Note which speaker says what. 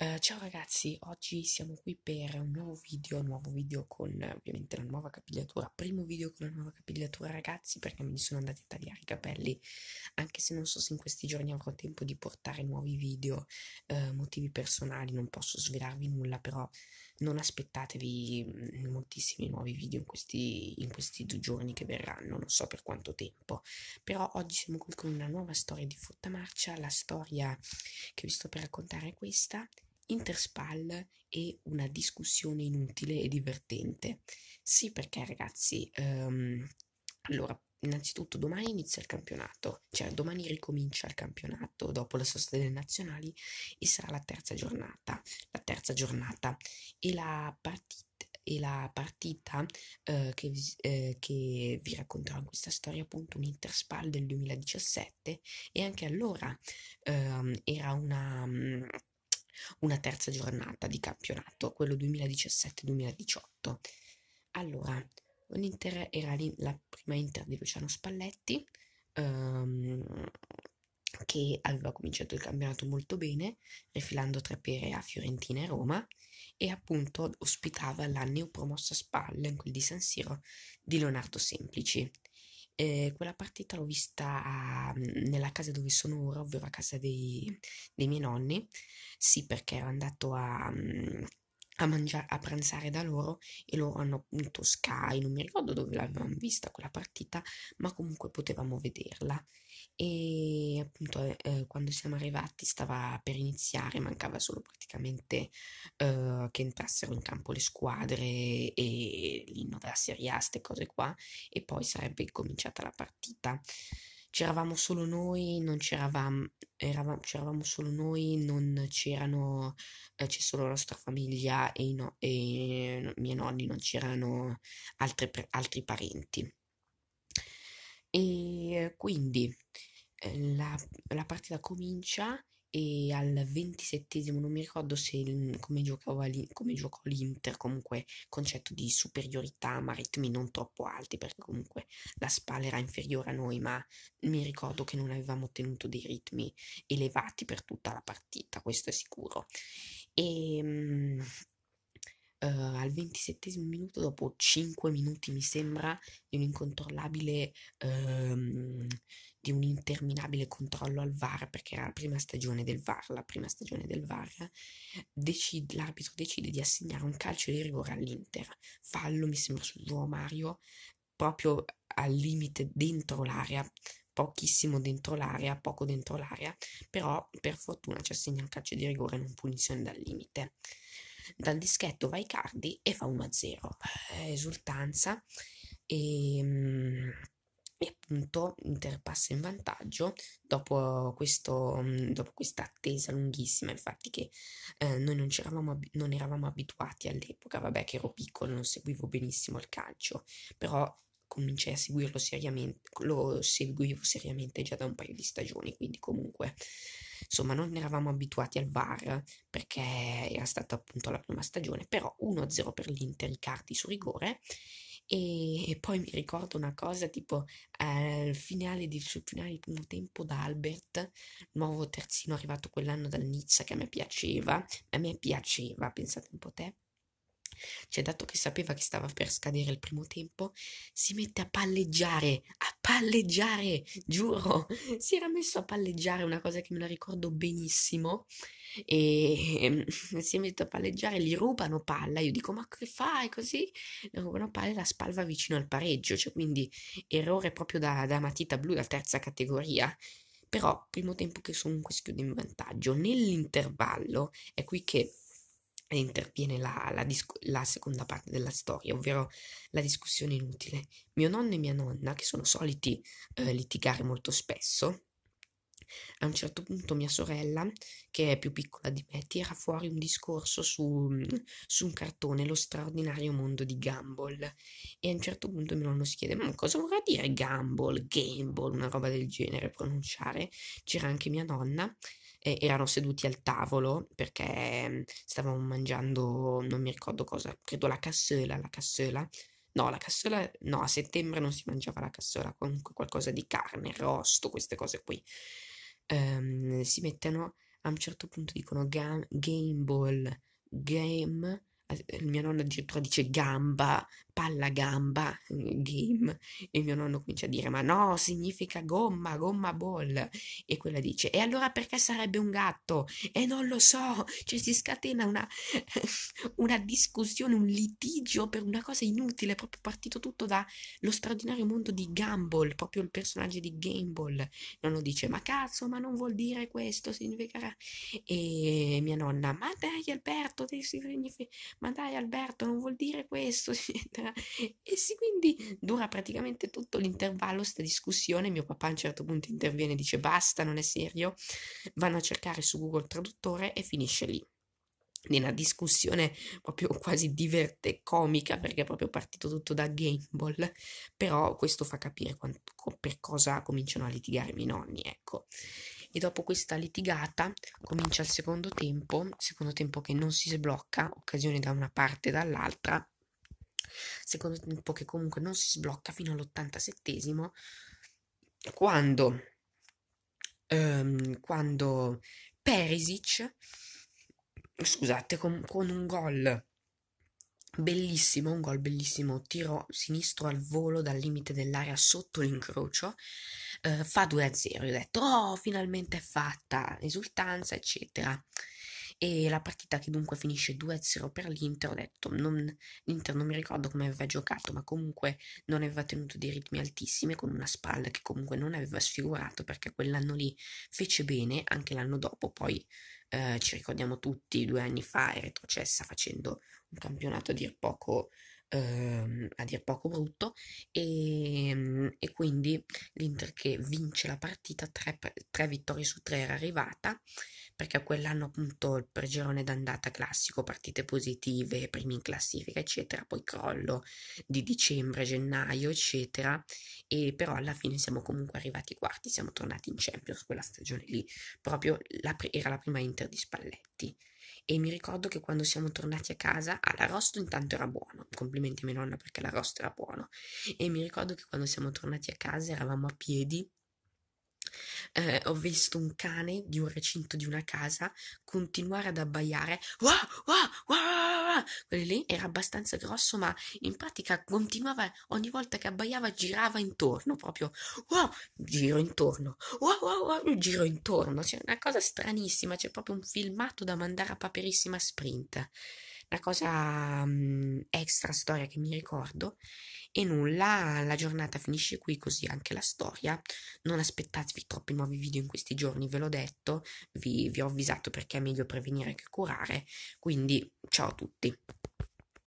Speaker 1: Uh, ciao ragazzi, oggi siamo qui per un nuovo video, un nuovo video con ovviamente la nuova capigliatura, primo video con la nuova capigliatura ragazzi perché mi sono andati a tagliare i capelli, anche se non so se in questi giorni avrò tempo di portare nuovi video, uh, motivi personali, non posso svelarvi nulla, però non aspettatevi mm, moltissimi nuovi video in questi, in questi due giorni che verranno, non so per quanto tempo, però oggi siamo qui con una nuova storia di frutta marcia, la storia che vi sto per raccontare è questa Interspal e una discussione inutile e divertente. Sì, perché ragazzi, um, allora, innanzitutto domani inizia il campionato, cioè domani ricomincia il campionato dopo la sosta delle nazionali e sarà la terza giornata. La terza giornata e la partita e la partita eh, che, eh, che, vi racconterò in questa storia appunto un Interspal del 2017 e anche allora eh, era una mm, una terza giornata di campionato, quello 2017-2018. Allora, l'Inter era la prima Inter di Luciano Spalletti, ehm, che aveva cominciato il campionato molto bene, rifilando tre pere a Fiorentina e Roma, e appunto ospitava la neopromossa Spalla in quel di San Siro di Leonardo Semplici. Eh, quella partita l'ho vista a, mm, nella casa dove sono ora, ovvero a casa dei, dei miei nonni. Sì, perché ero andato a, mm, a mangiare, a pranzare da loro e loro hanno appunto Sky, non mi ricordo dove l'avevamo vista quella partita, ma comunque potevamo vederla. E appunto eh, eh, quando siamo arrivati stava per iniziare, mancava solo praticamente eh, che entrassero in campo le squadre e l'inno della Serie A, queste cose qua, e poi sarebbe cominciata la partita c'eravamo solo noi, non c'eravamo, eravamo, c'eravamo solo noi, non c'erano, eh, c'è solo la nostra famiglia e i, no, e no, miei nonni, non c'erano altre, altri parenti. E quindi eh, la, la partita comincia e al ventisettesimo non mi ricordo se come, giocava come giocò l'Inter, comunque concetto di superiorità ma ritmi non troppo alti perché comunque la spalla era inferiore a noi ma mi ricordo che non avevamo ottenuto dei ritmi elevati per tutta la partita, questo è sicuro. E ehm, 27 minuto, dopo 5 minuti mi sembra, di un incontrollabile, ehm, di un interminabile controllo al VAR, perché era la prima stagione del VAR, la prima stagione del VAR, decide, l'arbitro decide di assegnare un calcio di rigore all'Inter. Fallo, mi sembra, su Mario, proprio al limite dentro l'area, pochissimo dentro l'area, poco dentro l'area, però per fortuna ci assegna un calcio di rigore non punizione dal limite dal dischetto va Icardi e fa 1-0. Eh, esultanza e, ehm, e appunto Inter passa in vantaggio dopo, questo, mm, dopo questa attesa lunghissima, infatti che eh, noi non, ab- non eravamo abituati all'epoca, vabbè che ero piccolo, non seguivo benissimo il calcio, però cominciai a seguirlo seriamente, lo seguivo seriamente già da un paio di stagioni, quindi comunque insomma non eravamo abituati al VAR perché era stata appunto la prima stagione, però 1-0 per l'Inter, Icardi su rigore e poi mi ricordo una cosa tipo al eh, finale di, sul finale del primo tempo da Albert, nuovo terzino arrivato quell'anno dal Nizza che a me piaceva, a me piaceva, pensate un po' te, cioè, dato che sapeva che stava per scadere il primo tempo, si mette a palleggiare, a palleggiare, giuro, si era messo a palleggiare, una cosa che me la ricordo benissimo, e ehm, si mette a palleggiare, gli rubano palla, io dico ma che fai così? Le rubano palla e la spalva vicino al pareggio, cioè quindi errore proprio da, da matita blu, da terza categoria. Però, primo tempo che comunque si chiude in vantaggio, nell'intervallo è qui che e interviene la, la, dis- la, seconda parte della storia, ovvero la discussione inutile. Mio nonno e mia nonna, che sono soliti eh, litigare molto spesso, a un certo punto mia sorella, che è più piccola di me, tira fuori un discorso su, su un cartone, Lo straordinario mondo di Gumball. E a un certo punto mio nonno si chiede, ma cosa vorrà dire Gumball, Gamble, una roba del genere pronunciare? C'era anche mia nonna eh, erano seduti al tavolo perché mm, stavamo mangiando, non mi ricordo cosa, credo la cassola, la cassola. No, la cassola, no, a settembre non si mangiava la cassola, comunque qualcosa di carne, rosto, queste cose qui. Um, si mettono, a un certo punto dicono ga- game ball, game eh, mia nonna addirittura dice gamba, palla gamba, mm, game, e mio nonno comincia a dire ma no, significa gomma, gomma ball, e quella dice e allora perché sarebbe un gatto? E eh, non lo so, cioè si scatena una, una discussione, un litigio per una cosa inutile, proprio partito tutto dallo straordinario mondo di Gumball, proprio il personaggio di Gameball, nonno dice ma cazzo, ma non vuol dire questo, significa... e mia nonna ma dai Alberto, significa ma dai Alberto non vuol dire questo, eccetera. E sì, quindi dura praticamente tutto l'intervallo sta discussione, mio papà a un certo punto interviene e dice basta, non è serio, vanno a cercare su Google Traduttore e finisce lì di una discussione proprio quasi diverte comica perché è proprio partito tutto da Game Ball. però questo fa capire quant- per cosa cominciano a litigare i miei nonni ecco e dopo questa litigata comincia il secondo tempo, secondo tempo che non si sblocca, occasione da una parte e dall'altra, secondo tempo che comunque non si sblocca fino all'87 quando, ehm, quando Perisic, scusate, con, con un gol bellissimo, un gol bellissimo, tiro sinistro al volo dal limite dell'area sotto l'incrocio, eh, fa 2-0. Io ho detto, oh, finalmente è fatta, esultanza, eccetera. E la partita che dunque finisce 2-0 per l'Inter, ho detto, non, l'Inter non mi ricordo come aveva giocato, ma comunque non aveva tenuto dei ritmi altissimi con una spalla che comunque non aveva sfigurato perché quell'anno lì fece bene, anche l'anno dopo poi eh, ci ricordiamo tutti, due anni fa è retrocessa facendo un campionato a dir poco ehm, a dir poco brutto e, ehm, e quindi l'Inter che vince la partita, tre, tre, vittorie su tre era arrivata perché quell'anno appunto per girone d'andata classico, partite positive, primi in classifica eccetera, poi crollo di dicembre, gennaio eccetera e però alla fine siamo comunque arrivati quarti, siamo tornati in Champions quella stagione lì, proprio la, era la prima Inter di Spalletti e mi ricordo che quando siamo tornati a casa l'arrosto intanto era buono, complimenti a mia nonna perché l'arrosto era buono e mi ricordo che quando siamo tornati a casa eravamo a piedi eh, ho visto un cane di un recinto di una casa continuare ad abbaiare wah, wah, wah! Ah, quello lì era abbastanza grosso, ma in pratica continuava ogni volta che abbaiava girava intorno proprio. Wow, giro intorno. Wow, wow, wow, giro intorno. C'è una cosa stranissima, c'è proprio un filmato da mandare a Paperissima Sprint la cosa um, extra storia che mi ricordo. E nulla, la giornata finisce qui, così anche la storia. Non aspettatevi troppi nuovi video in questi giorni, ve l'ho detto, vi, vi ho avvisato perché è meglio prevenire che curare. Quindi ciao a tutti.